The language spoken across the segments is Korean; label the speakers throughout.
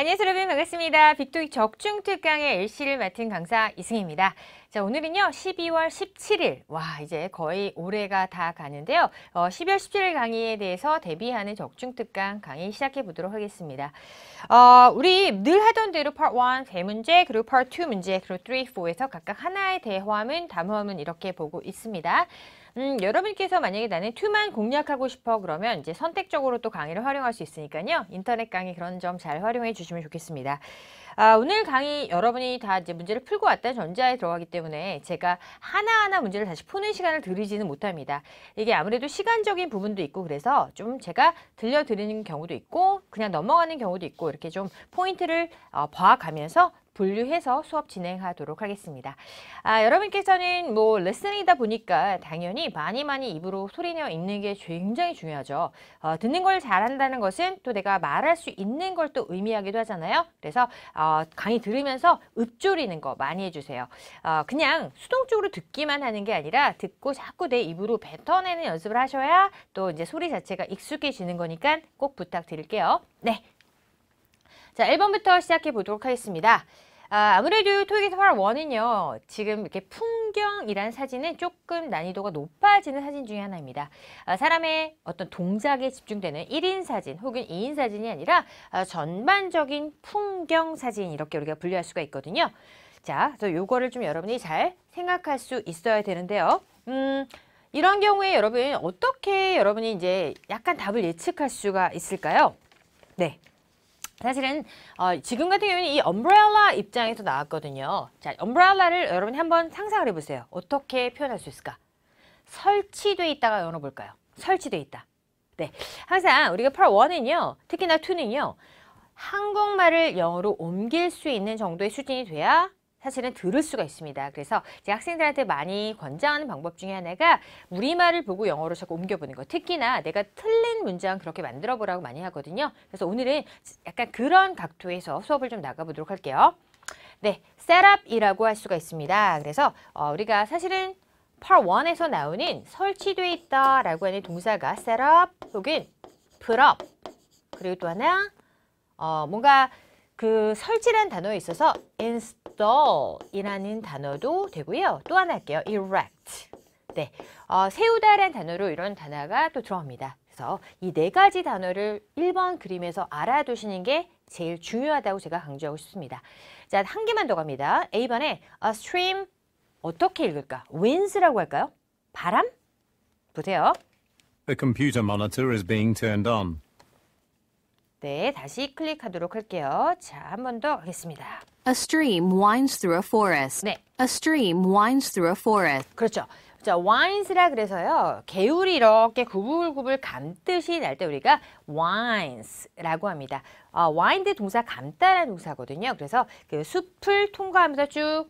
Speaker 1: 안녕하세요 여러분 반갑습니다. 빅토익 적중특강의 LC를 맡은 강사 이승입니다. 희자 오늘은요 12월 17일 와 이제 거의 올해가 다 가는데요 어, 12월 17일 강의에 대해서 대비하는 적중특강 강의 시작해 보도록 하겠습니다 어, 우리 늘 하던 대로 part 1 대문제 그리고 part 2 문제 그리고 3, 4에서 각각 하나의 대화문, 담화문 이렇게 보고 있습니다 음, 여러분께서 만약에 나는 튜만 공략하고 싶어 그러면 이제 선택적으로 또 강의를 활용할 수 있으니까요. 인터넷 강의 그런 점 잘 활용해 주시면 좋겠습니다. 아, 오늘 강의 여러분이 다 이제 문제를 풀고 왔다 전자에 들어가기 때문에 제가 하나하나 문제를 다시 푸는 시간을 드리지는 못합니다. 이게 아무래도 시간적인 부분도 있고 그래서 좀 제가 들려드리는 경우도 있고 그냥 넘어가는 경우도 있고 이렇게 좀 포인트를 어, 봐가면서 분류해서 수업 진행하도록 하겠습니다. 아, 여러분께서는 뭐 레슨이다 보니까 당연히 많이 많이 입으로 소리내어 읽는 게 굉장히 중요하죠. 어, 듣는 걸 잘한다는 것은 또 내가 말할 수 있는 걸 또 의미하기도 하잖아요. 그래서 어, 강의 들으면서 읊조리는 거 많이 해주세요. 어, 그냥 수동적으로 듣기만 하는 게 아니라 듣고 자꾸 내 입으로 뱉어내는 연습을 하셔야 또 이제 소리 자체가 익숙해지는 거니까 꼭 부탁드릴게요. 네. 자, 1번부터 시작해 보도록 하겠습니다. 아, 아 무래도 토익에서 활 원은요. 지금 이렇게 풍경이란 사진은 조금 난이도가 높아지는 사진 중에 하나입니다. 아, 사람의 어떤 동작에 집중되는 1인 사진 혹은 2인 사진이 아니라 아, 전반적인 풍경 사진 이렇게 우리가 분류할 수가 있거든요. 자, 그래서 요거를 좀 여러분이 잘 생각할 수 있어야 되는데요. 음, 이런 경우에 여러분 어떻게 여러분이 이제 약간 답을 예측할 수가 있을까요? 네, 사실은 어, 지금 같은 경우는 이 엄브렐라 입장에서 나왔거든요. 자, 엄브렐라를 여러분 한번 상상을 해보세요. 어떻게 표현할 수 있을까? 설치돼 있다가 열어볼까요? 설치돼 있다. 네, 항상 우리가 펄 1은요, 특히나 2는요, 한국말을 영어로 옮길 수 있는 정도의 수준이 돼야 사실은 들을 수가 있습니다. 그래서 제 학생들한테 많이 권장하는 방법 중에 하나가 우리말을 보고 영어로 자꾸 옮겨보는 거. 특히나 내가 틀린 문장 그렇게 만들어 보라고 많이 하거든요. 그래서 오늘은 약간 그런 각도에서 수업을 좀 나가보도록 할게요. 네, 셋업이라고 할 수가 있습니다. 그래서 어, 우리가 사실은 part 1에서 나오는 설치돼 있다 라고 하는 동사가 셋업 혹은 put up 그리고 또 하나 어, 뭔가 그 설치란 단어에 있어서 인스 install이라는 단어도 되고요. 또 하나 할게요. erect. 네, 어, 세우다란 단어로 이런 단어가 또 들어옵니다. 그래서 이 네 가지 단어를 1번 그림에서 알아두시는 게 제일 중요하다고 제가 강조하고 싶습니다. 자, 한 개만 더 갑니다. A번에 a stream 어떻게 읽을까? winds라고 할까요? 바람? 보세요.
Speaker 2: The computer monitor is being turned on.
Speaker 1: 네, 다시 클릭하도록 할게요. 자, 한 번 더 하겠습니다.
Speaker 3: A stream winds through a forest. 네. A stream winds through a forest. 그렇죠. 자, wines라 그래서요. 개울이
Speaker 1: 이렇게 구불구불 감듯이 날 때 우리가 wines라고 합니다. 아, w i n e 동사 감다라는 동사거든요. 그래서 그 숲을 통과하면서 쭉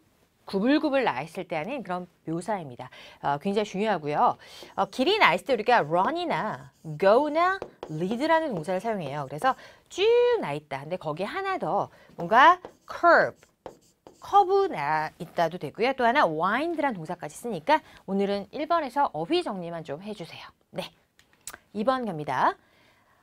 Speaker 1: 구불구불 나 있을 때 하는 그런 묘사입니다. 어, 굉장히 중요하고요. 어, 길이 나 있을 때 우리가 run이나 go나 lead라는 동사를 사용해요. 그래서 쭉나 있다. 근데 거기에 하나 더 뭔가 curve, 커브 나 있다도 되고요. 또 하나 wind라는 동사까지 쓰니까 오늘은 1번에서 어휘 정리만 좀 해주세요. 네, 2번 갑니다.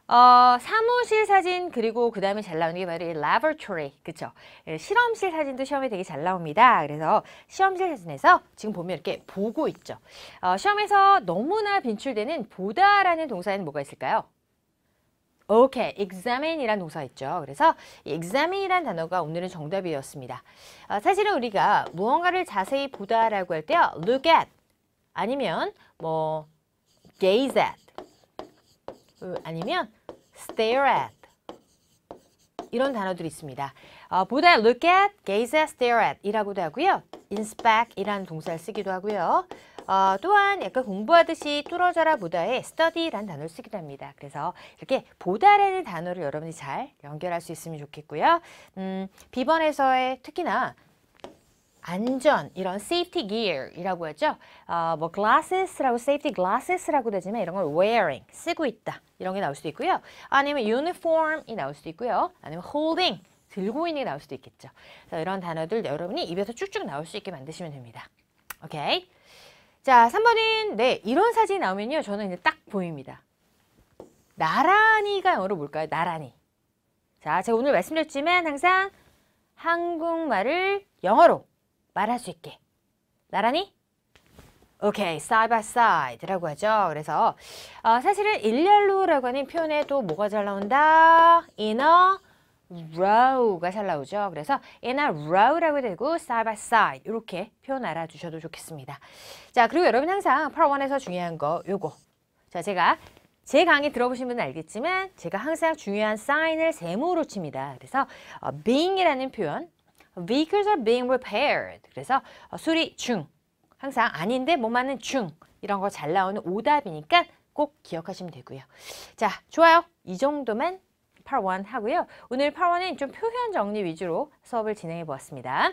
Speaker 1: 어, 사무실 사진 그리고 그 다음에 잘 나오는 게 바로 이 laboratory 그쵸 예, 실험실 사진도 시험에 되게 잘 나옵니다 그래서 시험실 사진에서 지금 보면 이렇게 보고 있죠 어, 시험에서 너무나 빈출되는 보다라는 동사에는 뭐가 있을까요? 오케이, okay. examine이란 동사 있죠. 그래서 examine이란 단어가 오늘은 정답이었습니다. 어, 사실은 우리가 무언가를 자세히 보다라고 할 때요, look at 아니면 뭐 gaze at 그 아니면 stare at 이런 단어들이 있습니다. 어, 보다 look at, gaze at, stare at 이라고도 하고요. inspect 이라는 동사를 쓰기도 하고요. 어, 또한 약간 공부하듯이 뚫어져라 보다의 study라는 단어를 쓰기도 합니다. 그래서 이렇게 보다라는 단어를 여러분이 잘 연결할 수 있으면 좋겠고요. 음, 비번에서의 특히나 안전 이런 safety gear이라고 하죠 어, 뭐 glasses라고 safety glasses라고 되지만 이런 걸 wearing 쓰고 있다 이런 게 나올 수도 있고요. 아니면 uniform이 나올 수도 있고요. 아니면 holding 들고 있는 게 나올 수도 있겠죠. 그래서 이런 단어들 여러분이 입에서 쭉쭉 나올 수 있게 만드시면 됩니다. 오케이. 자, 3번은 네 이런 사진이 나오면요 저는 이제 딱 보입니다. 나란히가 영어로 뭘까요? 나란히. 자, 제가 오늘 말씀드렸지만 항상 한국말을 영어로 말할 수 있게. 나란히? 오케이, side by side라고 하죠. 그래서 어, 사실은 일렬로라고 하는 표현에 또 뭐가 잘 나온다? in a row가 잘 나오죠. 그래서 in a row라고 되고 side by side 이렇게 표현 알아주셔도 좋겠습니다. 자, 그리고 여러분 항상 part 1에서 중요한 거 요거. 자, 제가 제 강의 들어보신 분은 알겠지만 제가 항상 중요한 사인을 세모로 칩니다. 그래서 어, being이라는 표현 vehicles are being repaired. 그래서 어, 수리 중. 항상 아닌데 뭐만은 중. 이런 거 잘 나오는 오답이니까 꼭 기억하시면 되고요. 자, 좋아요. 이 정도만 파원 하고요. 오늘 파원은 좀 표현 정리 위주로 수업을 진행해 보았습니다.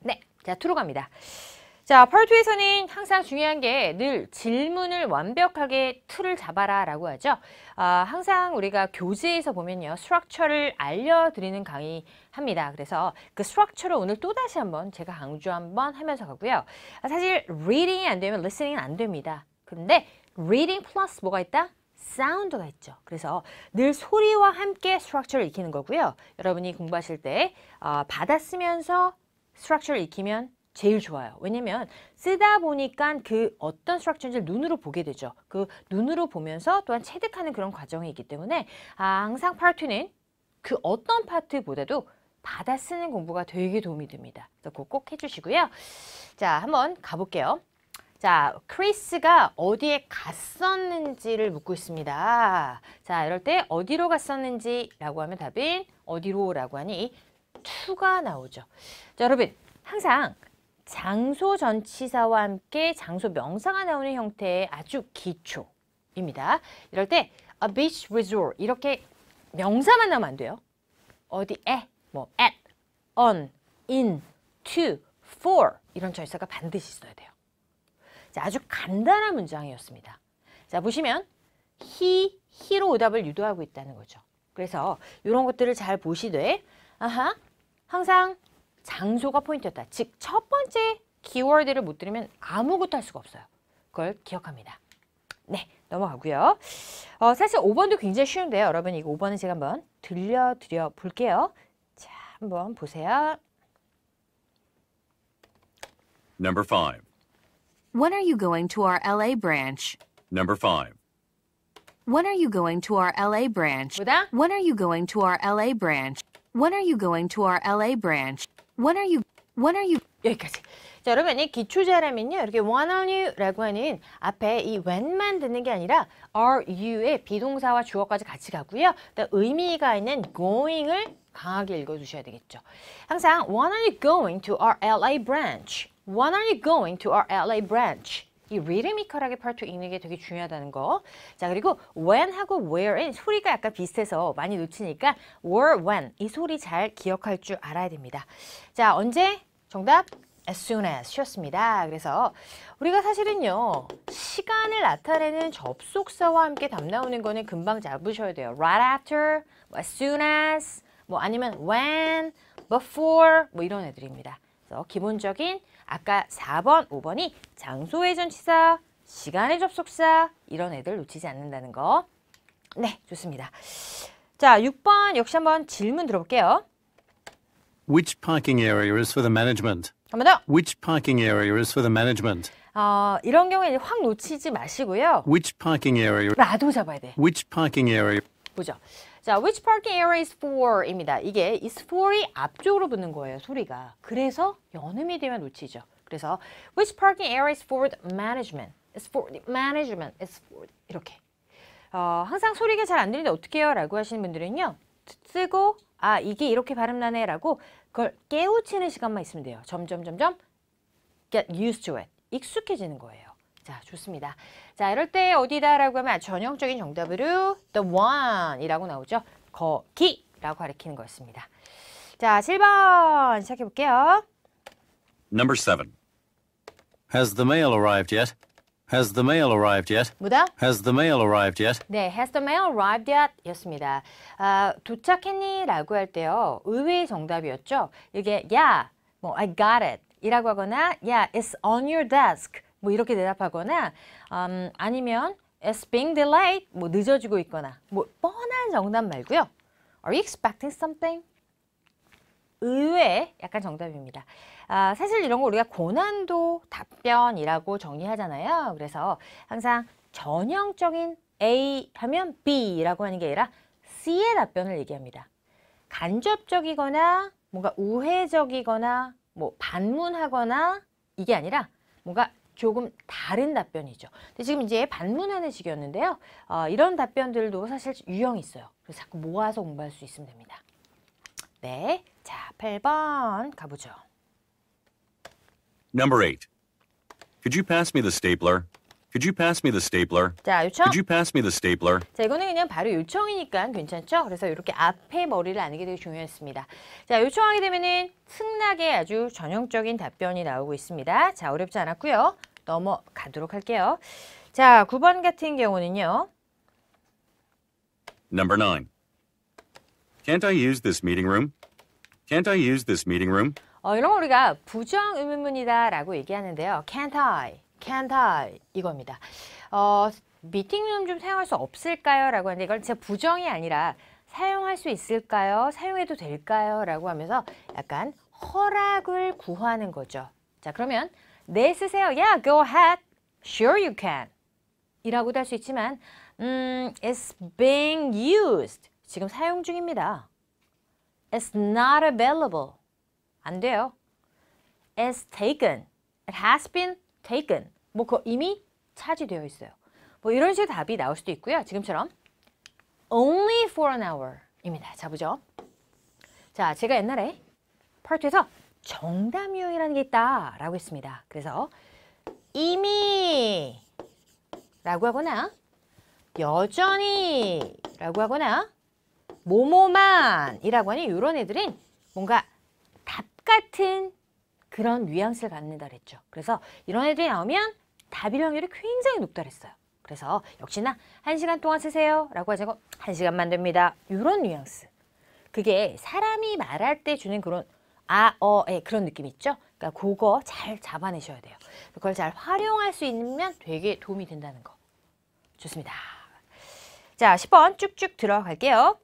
Speaker 1: 네, 자, 투로 갑니다. 자, 펄투에서는 항상 중요한 게 늘 질문을 완벽하게 틀을 잡아라 라고 하죠. 아, 항상 우리가 교재에서 보면요. 스트럭처를 알려드리는 강의 합니다. 그래서 그 스트럭처를 오늘 또다시 한번 제가 강조 한번 하면서 가고요. 아, 사실 리딩이안 되면 l i s 은안 됩니다. 근데 리 e 플러스 뭐가 있다? 사운드가 있죠. 그래서 늘 소리와 함께 스트럭처를 익히는 거고요. 여러분이 공부하실 때 어, 받았으면서 스트럭처를 익히면 제일 좋아요. 왜냐면 쓰다 보니까 그 어떤 스트럭처인지 눈으로 보게 되죠. 그 눈으로 보면서 또한 체득하는 그런 과정이기 있 때문에 아, 항상 파트는 그 어떤 파트보다도 받아 쓰는 공부가 되게 도움이 됩니다. 그래서 그거 꼭 해주시고요. 자, 한번 가볼게요. 자, 크리스가 어디에 갔었는지를 묻고 있습니다. 자, 이럴 때 어디로 갔었는지라고 하면 답인 어디로라고 하니 투가 나오죠. 자, 여러분 항상 장소 전치사와 함께 장소 명사가 나오는 형태의 아주 기초입니다. 이럴 때 a beach resort 이렇게 명사만 나오면 안 돼요. 어디에, 뭐 at, on, in, to, for 이런 절차가 반드시 있어야 돼요. 자, 아주 간단한 문장이었습니다. 자, 보시면 he, he로 오답을 유도하고 있다는 거죠. 그래서 이런 것들을 잘 보시되 아하, 항상 장소가 포인트였다. 즉 첫 번째 키워드를 못 들으면 아무것도 할 수가 없어요. 그걸 기억합니다. 네, 넘어가고요. 어, 사실 5번도 굉장히 쉬운데요. 여러분 이거 5번은 제가 한번 들려드려
Speaker 3: 볼게요. 자, 한번 보세요.
Speaker 2: Number 5.
Speaker 3: When are you going to our LA branch?
Speaker 2: Number 5.
Speaker 3: When are you going to our LA branch? 뭐다? When are you going to our LA branch? When are you going to our LA branch? When are you? When are you? 여기까지. 자, 여러분 이 기초 자라면요. 이렇게 when are you라고 하는 앞에 이 when만 듣는
Speaker 1: 게 아니라 are you의 비동사와 주어까지 같이 가고요. 그다음 의미가 있는 going을 강하게 읽어 두셔야 되겠죠. 항상 when are you going to our LA branch? When are you going to our LA branch? 이 리드미컬하게 파트 읽는 게 되게 중요하다는 거. 자 그리고 when하고 where은 소리가 약간 비슷해서 많이 놓치니까 were, when 이 소리 잘 기억할 줄 알아야 됩니다. 자 언제? 정답 as soon as 였습니다. 그래서 우리가 사실은요 시간을 나타내는 접속사와 함께 담나오는 거는 금방 잡으셔야 돼요. right after, 뭐 as soon as, 뭐 아니면 when, before 뭐 이런 애들입니다. 그래서 기본적인 아까 4번, 5번이 장소의 전치사, 시간의 접속사 이런 애들 놓치지 않는다는 거. 네, 좋습니다. 자, 6번 역시 한번 질문 들어볼게요.
Speaker 2: Which parking area is for the management? 한번 더. Which parking area is for the management?
Speaker 1: 어, 이런 경우에 확 놓치지 마시고요.
Speaker 2: Which parking area?
Speaker 1: 라도 잡아야 돼.
Speaker 2: Which parking area?
Speaker 1: 보죠. 자, which parking area is for? 입니다. 이게 is for이 앞쪽으로 붙는 거예요, 소리가. 그래서 연음이 되면 놓치죠. 그래서 which parking area is for the management? is for the management, is for the... 이렇게. 어, 항상 소리가 잘 안 들리는데 어떻게 해요? 라고 하시는 분들은요. 쓰고 아 이게 이렇게 발음나네 라고 그걸 깨우치는 시간만 있으면 돼요. 점점 점점 get used to it. 익숙해지는 거예요. 자 좋습니다. 자, 이럴 때 어디다라고 하면 전형적인 정답으로 the one이라고 나오죠. 거기라고 가리키는 거였습니다. 자, 7번 시작해 볼게요.
Speaker 2: Number 7. Has the mail arrived yet? Has the mail arrived yet? 뭐다? Has the mail arrived yet?
Speaker 1: 네, has the mail arrived yet? 였습니다. 아, 도착했니? 라고 할 때요. 의외의 정답이었죠. 이게, yeah, 뭐, I got it. 이라고 하거나, yeah, it's on your desk. 뭐 이렇게 대답하거나 음, 아니면 It's being delayed. 뭐 늦어지고 있거나 뭐 뻔한 정답 말고요. Are you expecting something? 의외 약간 정답입니다. 아, 사실 이런 거 우리가 고난도 답변이라고 정리하잖아요. 그래서 항상 전형적인 A 하면 B라고 하는 게 아니라 C의 답변을 얘기합니다. 간접적이거나 뭔가 우회적이거나 뭐 반문하거나 이게 아니라 뭔가 조금 다른 답변이죠. 근데 지금 이제 반문하는 식이었는데요. 어, 이런 답변들도 사실 유형이 있어요. 그래서 자꾸 모아서 공부할 수 있으면 됩니다. 네, 자 8번 가보죠.
Speaker 2: Number 8. Could you pass me the stapler? Could you pass me the stapler? 자, 요청. Could you pass me the stapler?
Speaker 1: 자, 이거는 그냥 바로 요청이니까 괜찮죠? 그래서 이렇게 앞에 머리를 아는 게 되게 중요했습니다. 자, 요청하게 되면은 승낙의 아주 전형적인 답변이 나오고 있습니다. 자, 어렵지 않았고요. 넘어가도록 할게요. 자, 9번 같은 경우는요.
Speaker 2: Number 9. Can't I use this meeting room? Can't I use this meeting room?
Speaker 1: 어, 이런 거 우리가 부정 의문문이다 라고 얘기하는데요. Can't I, can't I 이겁니다. 어, 미팅룸 좀 사용할 수 없을까요? 라고 하는데 이걸 제 부정이 아니라 사용할 수 있을까요? 사용해도 될까요? 라고 하면서 약간 허락을 구하는 거죠. 자 그러면 네 쓰세요. Yeah, go ahead. Sure you can. 이라고도 할 수 있지만 음, it's being used. 지금 사용 중입니다. It's not available. 안 돼요. It's taken. It has been taken. 뭐그 이미 차지되어 있어요. 뭐 이런 식의 답이 나올 수도 있고요. 지금처럼 only for an hour입니다. 자 보죠. 자 제가 옛날에 파트에서 정답 유형이라는 게 있다라고 했습니다. 그래서 이미 라고 하거나 여전히 라고 하거나 모모만 이라고 하니 이런 애들은 뭔가 답 같은 그런 뉘앙스를 갖는다 그랬죠. 그래서 이런 애들이 나오면 답일 확률이 굉장히 높다 그랬어요. 그래서 역시나 한시간 동안 쓰세요 라고 하자고 한시간만 됩니다. 이런 뉘앙스. 그게 사람이 말할 때 주는 그런 아, 어, 예, 그런 느낌 있죠? 그러니까 그거 잘 잡아내셔야 돼요. 그걸 잘 활용할 수 있으면 되게 도움이 된다는 거. 좋습니다. 자, 10번 쭉쭉 들어갈게요.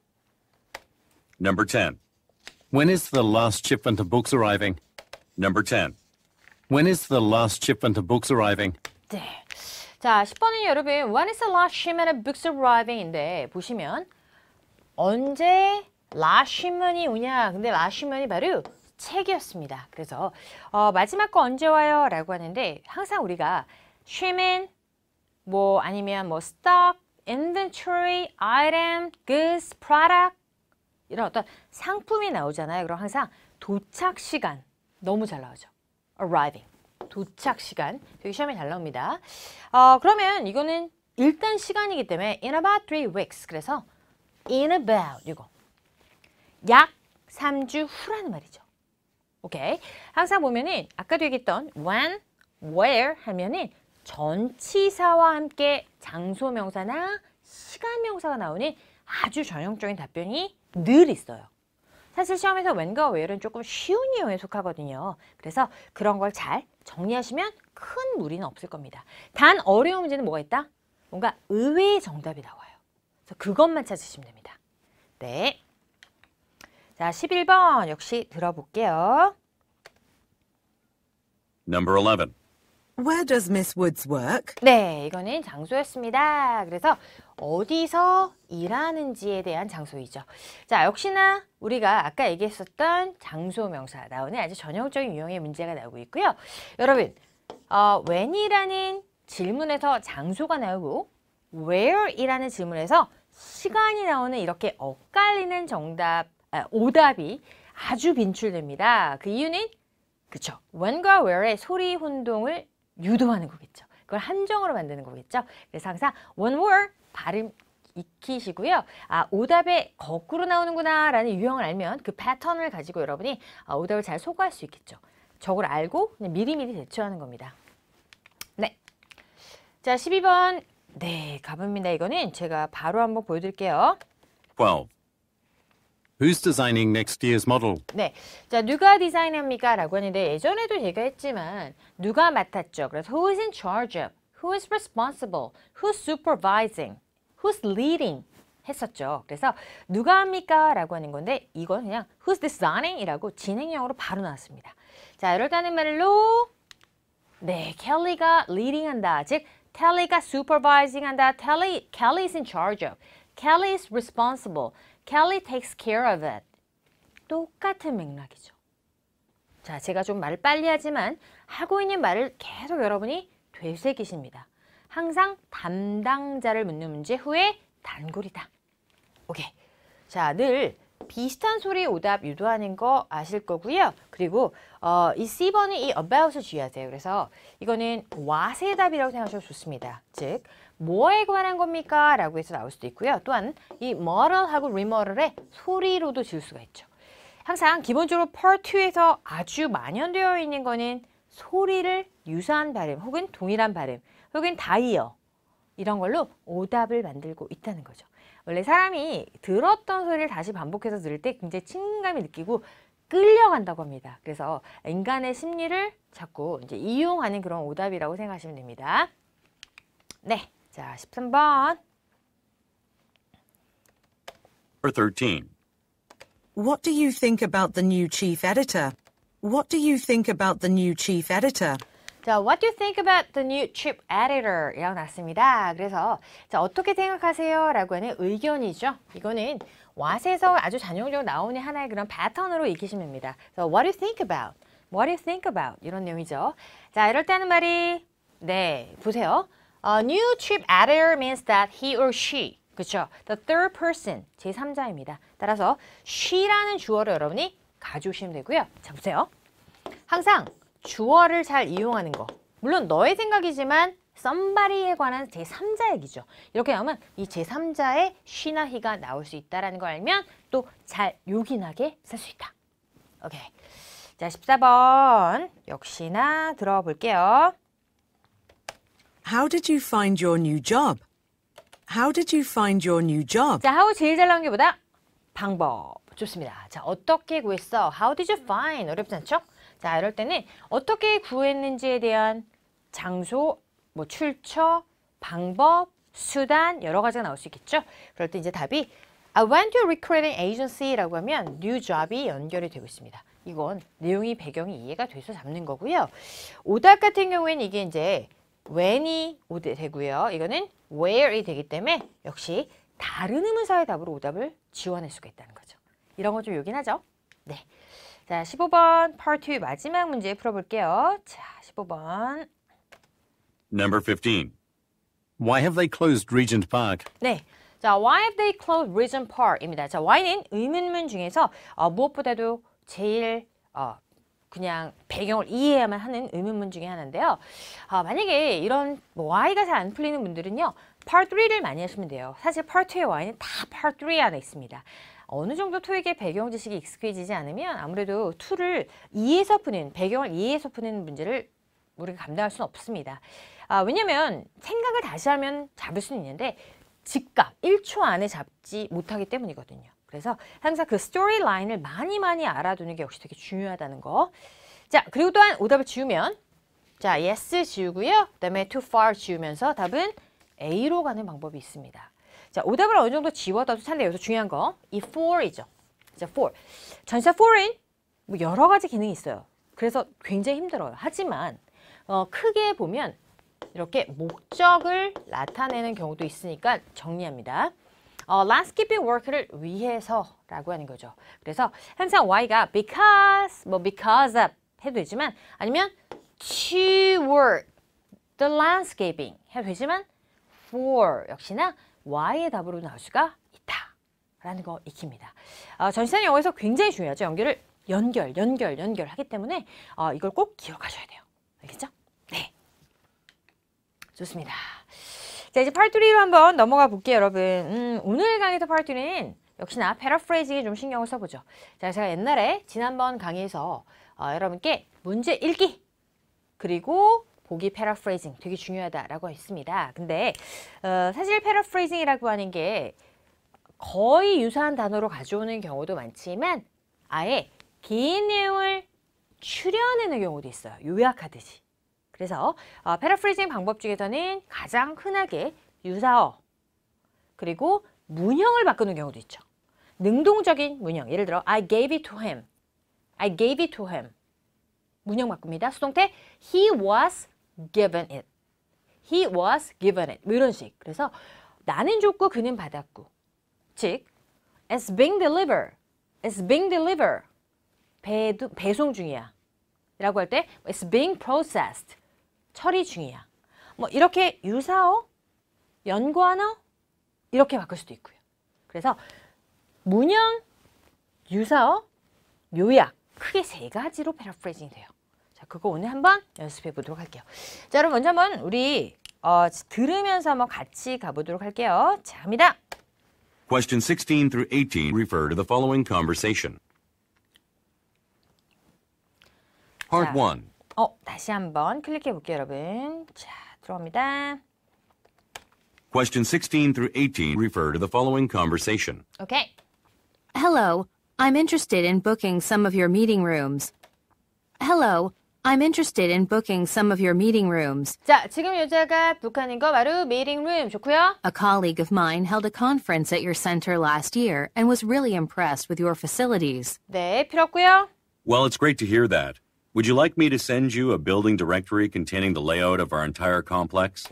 Speaker 2: Number 10. When is the last shipment of books arriving? Number 10. When is the last shipment of books arriving? 네.
Speaker 1: 자, 10번은 여러분 When is the last shipment of books arriving인데 보시면 언제 last shipment이 오냐? 근데 last shipment이 바로 책이었습니다. 그래서 어, 마지막 거 언제 와요? 라고 하는데 항상 우리가 쉬면 뭐 아니면 뭐 stock, inventory, item, goods, product 이런 어떤 상품이 나오잖아요. 그럼 항상 도착 시간 너무 잘 나오죠. arriving 도착 시간 되게 시험에 잘 나옵니다. 어, 그러면 이거는 일단 시간이기 때문에 in about three weeks 그래서 in about 이거 약 3주 후라는 말이죠. 오케이. 항상 보면은 아까도 얘기했던 when, where 하면은 전치사와 함께 장소 명사나 시간 명사가 나오는 아주 전형적인 답변이 늘 있어요. 사실 시험에서 when과 where는 조금 쉬운 이용에 속하거든요. 그래서 그런 걸 잘 정리하시면 큰 무리는 없을 겁니다. 단 어려운 문제는 뭐가 있다? 뭔가 의외의 정답이 나와요. 그래서 그것만 찾으시면 됩니다. 네. 자, 11번 역시 들어볼게요.
Speaker 2: Number 11. Where does Miss Woods work?
Speaker 1: 네, 이거는 장소였습니다. 그래서 어디서 일하는지에 대한 장소이죠. 자, 역시나 우리가 아까 얘기했었던 장소 명사 나오는 아주 전형적인 유형의 문제가 나오고 있고요. 여러분, 어, when이라는 질문에서 장소가 나오고 where이라는 질문에서 시간이 나오는 이렇게 엇갈리는 정답 아, 오답이 아주 빈출됩니다. 그 이유는 그쵸. when과 where의 소리 혼동을 유도하는 거겠죠. 그걸 한정으로 만드는 거겠죠. 그래서 항상 one word 발음 익히시고요. 아, 오답에 거꾸로 나오는구나 라는 유형을 알면 그 패턴을 가지고 여러분이 아, 오답을 잘 소화할 수 있겠죠. 저걸 알고 미리미리 대처하는 겁니다. 네. 자, 12번. 네, 가봅니다. 이거는 제가 바로 한번 보여드릴게요.
Speaker 2: 12. Who's designing next year's model?
Speaker 1: 네, 자 누가 디자인합니까라고 하는데 예전에도 얘기했지만 누가 맡았죠? 그래서 who is in charge of, who is responsible, who's supervising, who's leading 했었죠. 그래서 누가 합니까라고 하는 건데 이건 그냥 who's designing이라고 진행형으로 바로 나왔습니다. 자, 이럴다는 말로 네, 켈리가 leading한다. 즉, 텔리가 supervising한다. 텔리, 켈리 is in charge of. Kelly is responsible. Kelly takes care of it. 똑같은 맥락이죠. 자, 제가 좀 말을 빨리 하지만 하고 있는 말을 계속 여러분이 되새기십니다. 항상 담당자를 묻는 문제 후에 단골이다. 오케이. 자, 늘 비슷한 소리 오답 유도하는 거 아실 거고요. 그리고 어, 이 C번은 이 about을 주의하세요. 그래서 이거는 와세답이라고 생각하셔도 좋습니다. 즉 뭐에 관한 겁니까? 라고 해서 나올 수도 있고요. 또한 이 model하고 remodel의 소리로도 지을 수가 있죠. 항상 기본적으로 part2에서 아주 만연되어 있는 거는 소리를 유사한 발음 혹은 동일한 발음 혹은 다이어 이런 걸로 오답을 만들고 있다는 거죠. 원래 사람이 들었던 소리를 다시 반복해서 들을 때 굉장히 친근감이 느끼고 끌려간다고 합니다. 그래서 인간의 심리를 자꾸 이제 이용하는 그런 오답이라고 생각하시면 됩니다. 네. 자, 13번.
Speaker 2: Number 13.
Speaker 1: What do you think about the new chief editor? What do you think about the new chief editor? 자, what do you think about the new chief editor? 이라고 났습니다. 그래서, 자, 어떻게 생각하세요? 라고 하는 의견이죠. 이거는 왓에서 아주 잔용적으로 나오는 하나의 그런 패턴으로 익히시면 됩니다. So, what do you think about? What do you think about? 이런 내용이죠. 자, 이럴 때 하는 말이, 네, 보세요. A new chip adder means that he or she 그렇죠? The third person, 제3자입니다. 따라서 she라는 주어를 여러분이 가져오시면 되고요. 자, 보세요. 항상 주어를 잘 이용하는 거. 물론 너의 생각이지만 썸바리에 관한 제3자 얘기죠. 이렇게 하면 이 제3자의 she나 he가 나올 수 있다는 걸 알면 또 잘 요긴하게 쓸 수 있다. 오케이. 자, 14번 역시나 들어볼게요.
Speaker 2: How did you find your new job?
Speaker 1: How did you find your new job? 자, how 제일 잘 나온 게 뭐다? 방법. 좋습니다. 자, 어떻게 구했어? How did you find? 어렵지 않죠? 자, 이럴 때는 어떻게 구했는지에 대한 장소, 뭐 출처, 방법, 수단 여러 가지가 나올 수 있겠죠? 그럴 때 이제 답이 I went to recruiting agency라고 하면 new job이 연결이 되고 있습니다. 이건 내용이 배경이 이해가 돼서 잡는 거고요. 오답 같은 경우에는 이게 이제 when이 오대 되고요. 이거는 where이 되기 때문에 역시 다른 의문사의 답으로 오답을 지원할 수가 있다는 거죠. 이런 거좀 요긴 하죠. 네. 자, 15번 p a 2 마지막 문제 풀어볼게요. 자, 15번.
Speaker 2: Number 15. Why have they closed Regent Park?
Speaker 1: 네. 자, why have they closed Regent Park입니다. 자, why는 의문문 중에서 어, 무엇보다도 제일 어, 그냥 배경을 이해해야만 하는 의문문 중에 하나인데요. 어, 만약에 이런 뭐 Y가 잘 안 풀리는 분들은요. Part 3를 많이 하시면 돼요. 사실 Part 2의 Y는 다 Part 3 안에 있습니다. 어느 정도 토익의 배경 지식이 익숙해지지 않으면 아무래도 2를 이해해서 푸는, 배경을 이해해서 푸는 문제를 우리가 감당할 수는 없습니다. 아, 왜냐면 생각을 다시 하면 잡을 수는 있는데 집값 1초 안에 잡지 못하기 때문이거든요. 그래서 항상 그 스토리 라인을 많이 많이 알아두는 게 역시 되게 중요하다는 거. 자, 그리고 또한 오답을 지우면 자, yes 지우고요. 그다음에 too far 지우면서 답은 A로 가는 방법이 있습니다. 자, 오답을 어느 정도 지워도 찬데 여기서 중요한 거이 for이죠. 자, for. 전사 f o r e 뭐 여러 가지 기능이 있어요. 그래서 굉장히 힘들어요. 하지만 어, 크게 보면 이렇게 목적을 나타내는 경우도 있으니까 정리합니다. 어, landscaping work를 위해서라고 하는 거죠. 그래서 항상 why가 because, 뭐 because of 해도 되지만 아니면 to work, the landscaping 해도 되지만 for 역시나 why의 답으로 나올 수가 있다. 라는 거 익힙니다. 어, 전시산 영어에서 굉장히 중요하죠. 연결을 연결, 연결, 연결 하기 때문에 어, 이걸 꼭 기억하셔야 돼요. 알겠죠? 네. 좋습니다. 자 이제 팔투리로 한번 넘어가 볼게요 여러분 음, 오늘 강의에서 팔투리는 역시나 패러프레이징에 좀 신경을 써보죠 자 제가 옛날에 지난번 강의에서 어, 여러분께 문제 읽기 그리고 보기 패러프레이징 되게 중요하다라고 했습니다 근데 어, 사실 패러프레이징이라고 하는 게 거의 유사한 단어로 가져오는 경우도 많지만 아예 긴 내용을 출연하는 경우도 있어요 요약하듯이 그래서 어, 패러프리징 방법 중에서는 가장 흔하게 유사어 그리고 문형을 바꾸는 경우도 있죠. 능동적인 문형. 예를 들어 I gave it to him. I gave it to him. 문형 바꿉니다. 수동태 he was given it. he was given it. 뭐 이런 식. 그래서 나는 줬고 그는 받았고. 즉 it's being delivered. it's being delivered. 배송 중이야. 라고 할 때 it's being processed. 처리 중이야. 뭐 이렇게 유사어, 연관어 이렇게 바꿀 수도 있고요. 그래서 문형, 유사어, 요약 크게 세 가지로 패러프레이징 돼요. 자, 그거 오늘 한번 연습해 보도록 할게요. 자, 여러 먼저 한번 우리 어, 들으면서 한번 같이 가보도록 할게요. 자, 합니다.
Speaker 2: Question 16 through 18 refer to the following conversation. Part 1.
Speaker 1: 어, 다시 한번 클릭해 볼게요, 여러분. 자,
Speaker 2: Question 16 through 18 refer to the following conversation.
Speaker 1: Okay.
Speaker 3: Hello, I'm interested in booking some of your meeting rooms. Hello, I'm interested in booking some of your meeting rooms. 자, 지금 여자가 북한인 거 바로 meeting room 좋고요. A colleague of mine held a conference at your center last year and was really impressed with your facilities. 네, 필요 없고요.
Speaker 2: Well, it's great to hear that. Would you like me to send you a building directory containing the layout of our entire complex?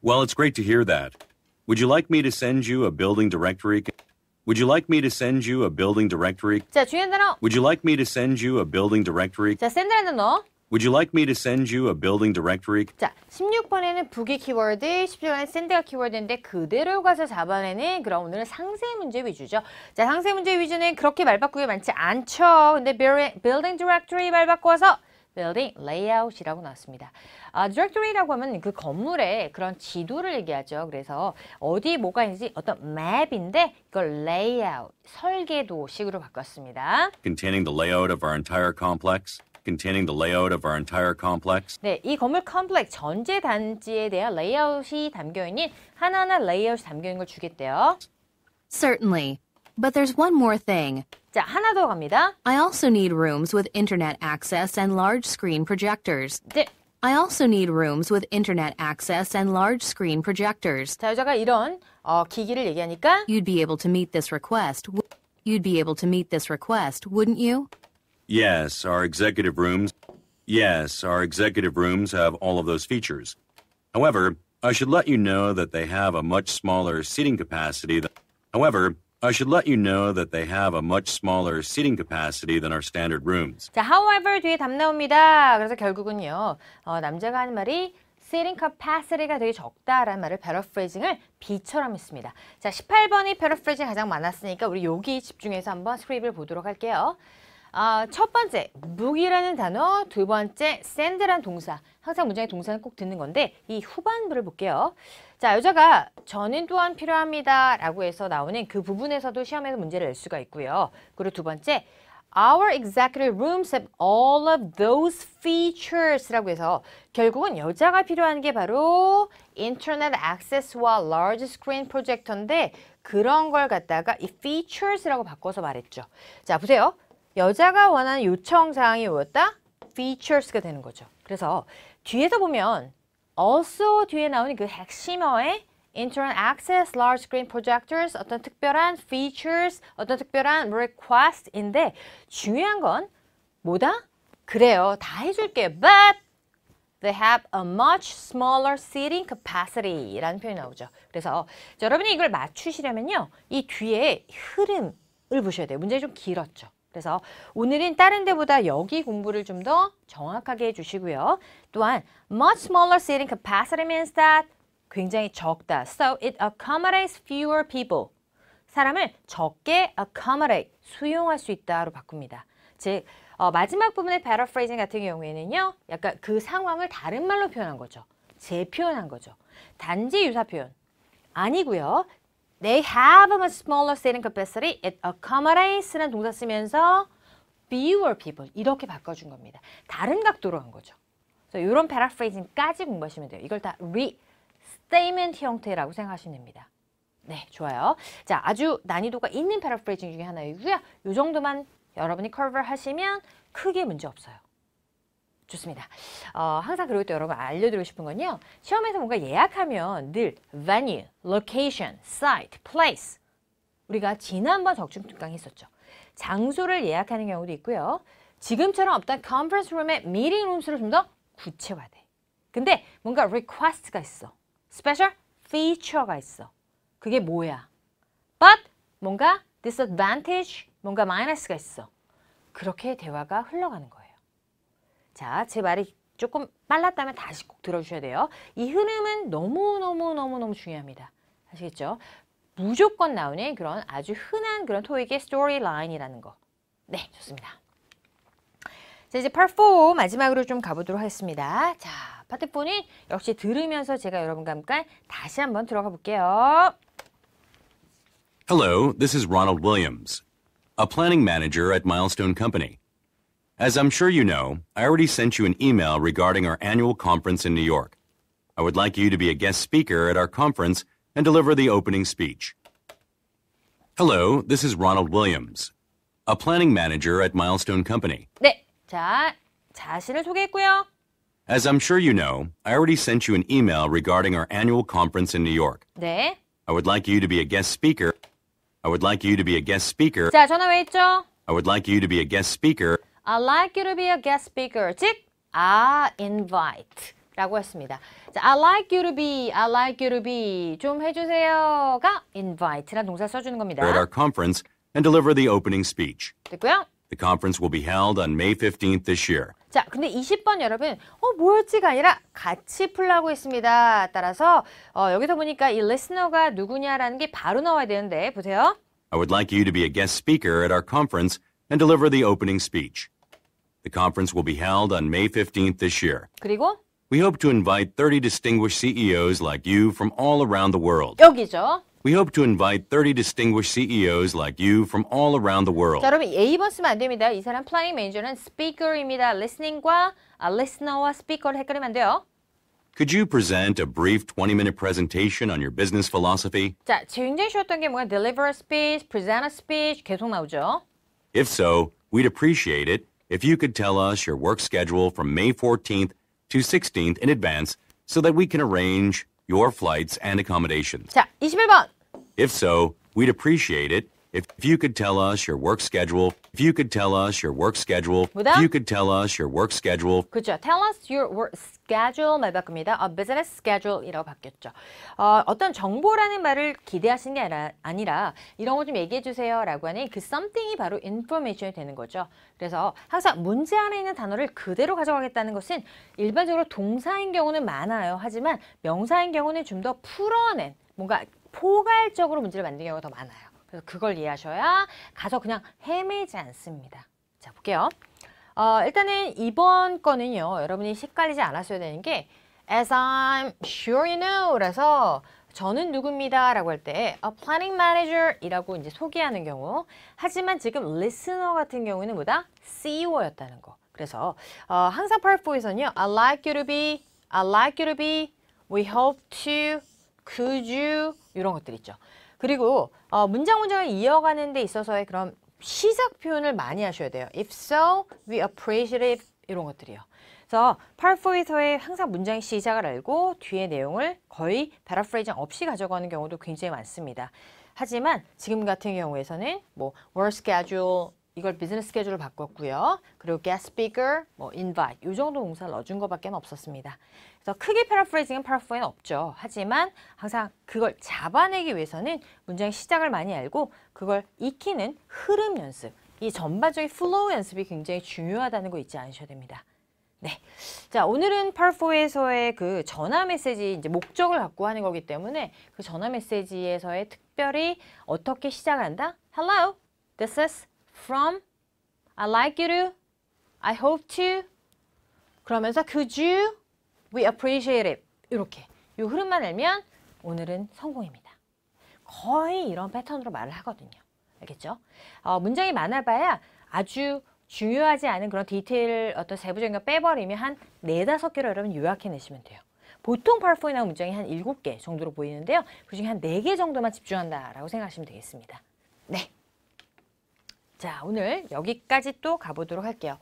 Speaker 2: Well, it's great to hear that. Would you like me to send you a building directory? Would you like me to send you a building directory? Would you like me to send you a building directory? 자, Would you like me to send you a building directory? 자,
Speaker 1: 16번에는 북이 키워드, 17번에 샌드가 키워드인데 그대로 가서 4번에는 그럼 오늘은 상세 문제 위주죠. 자, 상세 문제 위주는 그렇게 말바꾸기 많지 않죠. 근데 building directory 말바꿔서 building layout이라고 나왔습니다. 아, directory라고 하면 그 건물의 그런 지도를 얘기하죠. 그래서 어디 뭐가 있는지 어떤 맵인데 이걸 layout, 설계도식으로 바꿨습니다.
Speaker 2: Containing the layout of our entire complex. containing the layout of our entire complex.
Speaker 1: 네, 이 건물 컴플렉스 전체 단지에 대한 레이아웃이 담겨 있는 하나하나
Speaker 3: 레이아웃이 담겨 있는 걸 주겠대요. Certainly. But there's one more thing. 자, 하나 더 갑니다. I also need rooms with internet access and large screen projectors. 네. I also need rooms with internet access and large screen projectors. 자, 여자가 이런 어, 기기를 얘기하니까 You'd be able to meet this request. You'd be able to meet this request, wouldn't you?
Speaker 2: Yes, our executive rooms. Yes, our executive rooms have all of those features. However, I should let you know that they have a much smaller seating capacity than, However, I should let you know that they have a much smaller seating capacity than our standard rooms.
Speaker 1: 자, however 뒤에 답 나옵니다. 그래서 결국은요. 어, 남자가 하는 말이 seating capacity가 되게 적다라는 말을 paraphrasing을 비처럼 했습니다. 자, 18번이 paraphrasing 가장 많았으니까 우리 여기 집중해서 한번 스크립을 보도록 할게요. 아, 첫 번째 무기라는 단어, 두 번째 샌드란 동사. 항상 문장의 동사는 꼭 듣는 건데 이 후반부를 볼게요. 자, 여자가 저는 또한 필요합니다 라고 해서 나오는 그 부분에서도 시험에서 문제를 낼 수가 있고요. 그리고 두 번째 Our executive rooms have all of those features 라고 해서 결국은 여자가 필요한 게 바로 인터넷 액세스와 large screen p r o j e c t o r 인데 그런 걸 갖다가 이 features라고 바꿔서 말했죠. 자, 보세요. 여자가 원하는 요청 사항이 뭐였다? features가 되는 거죠. 그래서 뒤에서 보면 also 뒤에 나오는 그 핵심어의 internal access, large screen projectors, 어떤 특별한 features, 어떤 특별한 request인데 중요한 건 뭐다? 그래요. 다 해줄게. But they have a much smaller seating capacity 라는 표현이 나오죠. 그래서 여러분이 이걸 맞추시려면요. 이 뒤에 흐름을 보셔야 돼요. 문제좀 길었죠. 그래서 오늘은 다른 데보다 여기 공부를 좀 더 정확하게 해주시고요. 또한 much smaller seating capacity means that 굉장히 적다. So it accommodates fewer people. 사람을 적게 accommodate, 수용할 수 있다로 바꿉니다. 즉, 어, 마지막 부분의 paraphrasing 같은 경우에는요. 약간 그 상황을 다른 말로 표현한 거죠. 재표현한 거죠. 단지 유사 표현 아니고요. They have a much smaller seating capacity. It a c c o m m o d a t e s 는 동사 쓰면서 fewer people 이렇게 바꿔준 겁니다. 다른 각도로 한 거죠. 그래서 이런 paraphrasing까지 공부하시면 돼요. 이걸 다 restatement 형태라고 생각하시면 됩니다. 네, 좋아요. 자, 아주 난이도가 있는 paraphrasing 중에 하나이고요. 이 정도만 여러분이 커버하시면 크게 문제 없어요. 좋습니다. 어, 항상 그리고 또 여러분 알려드리고 싶은 건요. 시험에서 뭔가 예약하면 늘 venue, location, site, place 우리가 지난번 적중특강 했었죠. 장소를 예약하는 경우도 있고요. 지금처럼 없던 컨퍼런스 룸의 미팅 룸스로 좀 더 구체화돼. 근데 뭔가 request가 있어. special feature가 있어. 그게 뭐야? but 뭔가 disadvantage, 뭔가 마이너스가 있어. 그렇게 대화가 흘러가는 거예 자, 제 말이 조금 빨랐다면 다시 꼭 들어주셔야 돼요. 이 흐름은 너무너무너무너무 중요합니다. 아시겠죠? 무조건 나오는 그런 아주 흔한 그런 토익의 스토리 라인이라는 거. 네, 좋습니다. 자, 이제 파트4 마지막으로 좀 가보도록 하겠습니다. 자, 파트 4는 역시 들으면서 제가 여러분과 함께 다시 한번 들어가 볼게요.
Speaker 2: Hello, this is Ronald Williams, a planning manager at Milestone Company. As I'm sure you know, I already sent you an email regarding our annual conference in New York. I would like you to be a guest speaker at our conference and deliver the opening speech. Hello, this is Ronald Williams, a planning manager at Milestone Company.
Speaker 1: 네, 자, 자신을 소개했고요.
Speaker 2: As I'm sure you know, I already sent you an email regarding our annual conference in New York. 네. I would like you to be a guest speaker. I would like you to be a guest speaker. 자,
Speaker 1: 전화 왜 했죠?
Speaker 2: I would like you to be a guest speaker.
Speaker 1: I'd like you to be a guest speaker. 즉, I invite. 라고 했습니다. 자, I like you to be, I like you to be 좀 해주세요가 invite라는 동사 써주는 겁니다. At our
Speaker 2: conference and deliver the opening speech. 됐고요. The conference will be held on May 15th this year.
Speaker 1: 자, 근데 20번 여러분, 어, 뭘지가 아니라 같이 풀라고 했습니다. 따라서 어, 여기서 보니까 이 리스너가 누구냐라는 게 바로 나와야 되는데 보세요.
Speaker 2: I would like you to be a guest speaker at our conference and deliver the opening speech. The conference will be held on May 15th this year. 그리고 We hope to invite 30 distinguished CEOs like you from all around the world.
Speaker 1: 여기죠.
Speaker 2: We hope to invite 30 distinguished CEOs like you from all around the world. 자,
Speaker 1: 여러분 A번 쓰면 안 됩니다. 이 사람 플라잉 매니저는 speaker입니다. listening과 아, listener와 speaker를 헷갈리면 안 돼요.
Speaker 2: Could you present a brief 20-minute presentation on your business philosophy?
Speaker 1: 자, 굉장히 쉬웠던 게 뭐야? deliver a speech, present a speech 계속 나오죠.
Speaker 2: If so, we'd appreciate it if you could tell us your work schedule from May 14th to 16th in advance so that we can arrange your flights and accommodations. 자, 21번. If so, we'd appreciate it If you could tell us your work schedule, if you could tell us your work schedule, if you could tell us your work schedule.
Speaker 1: 그렇죠. Tell us your work schedule 말 바꿉니다. A business schedule이라고 바뀌었죠. 어, 어떤 정보라는 말을 기대하시는 게 아니라, 아니라 이런 거 좀 얘기해 주세요라고 하는 그 something이 바로 information이 되는 거죠. 그래서 항상 문제 안에 있는 단어를 그대로 가져가겠다는 것은 일반적으로 동사인 경우는 많아요. 하지만 명사인 경우는 좀 더 풀어낸 뭔가 포괄적으로 문제를 만드는 경우가 더 많아요. 그래서 그걸 이해하셔야 가서 그냥 헤매지 않습니다. 자, 볼게요. 어, 일단은 이번 거는요. 여러분이 헷갈리지 않았어야 되는 게 as I'm sure you know 라서 저는 누굽니다 라고 할 때 a planning manager 이라고 이제 소개하는 경우 하지만 지금 listener 같은 경우는 뭐다? CEO 였다는 거 그래서 어, 항상 팔포에서는요 I like you to be, I like you to be, we hope to, could you 이런 것들 있죠 그리고 어, 문장 문장을 이어가는 데 있어서의 그런 시작 표현을 많이 하셔야 돼요. If so, we appreciate it. 이런 것들이요. 그래서 파라프이서의 항상 문장의 시작을 알고 뒤에 내용을 거의 파라프레이징 없이 가져가는 경우도 굉장히 많습니다. 하지만 지금 같은 경우에서는 뭐 work schedule, 이걸 비즈니스 스케줄을 바꿨고요. 그리고 guest speaker, 뭐 invite 이 정도 동사를 넣어준 것밖에 없었습니다. 그래서 크게 paraphrasing은 paraphrase 없죠. 하지만 항상 그걸 잡아내기 위해서는 문장의 시작을 많이 알고 그걸 익히는 흐름 연습, 이 전반적인 플로우 연습이 굉장히 중요하다는 거 잊지 않으셔야 됩니다. 네. 자, 오늘은 팔4에서의 그 전화 메시지 이제 목적을 갖고 하는 거기 때문에 그 전화 메시지에서의 특별히 어떻게 시작한다? Hello, this is from, I like you to, I hope to 그러면서 could you, we appreciate it 이렇게 이 흐름만 알면 오늘은 성공입니다. 거의 이런 패턴으로 말을 하거든요. 알겠죠? 어, 문장이 많아봐야 아주 중요하지 않은 그런 디테일 어떤 세부적인 걸 빼버리면 한 네다섯 개로 여러분 요약해내시면 돼요. 보통 팔4에 나온 문장이 한 일곱 개 정도로 보이는데요. 그중에 한 네 개 정도만 집중한다라고 생각하시면 되겠습니다. 네. 자, 오늘 여기까지 또 가보도록 할게요.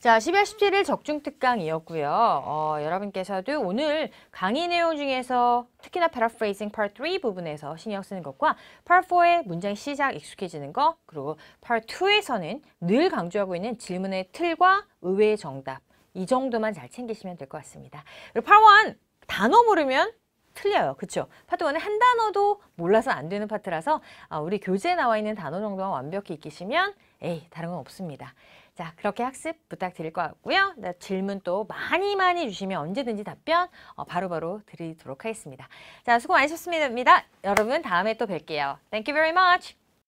Speaker 1: 자, 12월 17일 적중특강이었고요. 어, 여러분께서도 오늘 강의 내용 중에서 특히나 paraphrasing part 3 부분에서 신경 쓰는 것과 part 4의 문장 시작 익숙해지는 것 그리고 part 2에서는 늘 강조하고 있는 질문의 틀과 의외의 정답 이 정도만 잘 챙기시면 될 것 같습니다. 그리고 part 1 단어 모르면 틀려요. 그렇죠? 파트 1은 한 단어도 몰라서 안 되는 파트라서 아, 우리 교재에 나와 있는 단어 정도만 완벽히 익히시면 에이 다른 건 없습니다. 자 그렇게 학습 부탁드릴 것 같고요. 네, 질문 또 많이 많이 주시면 언제든지 답변 어, 바로바로 드리도록 하겠습니다. 자 수고 많으셨습니다. 여러분 다음에 또 뵐게요. Thank you very much.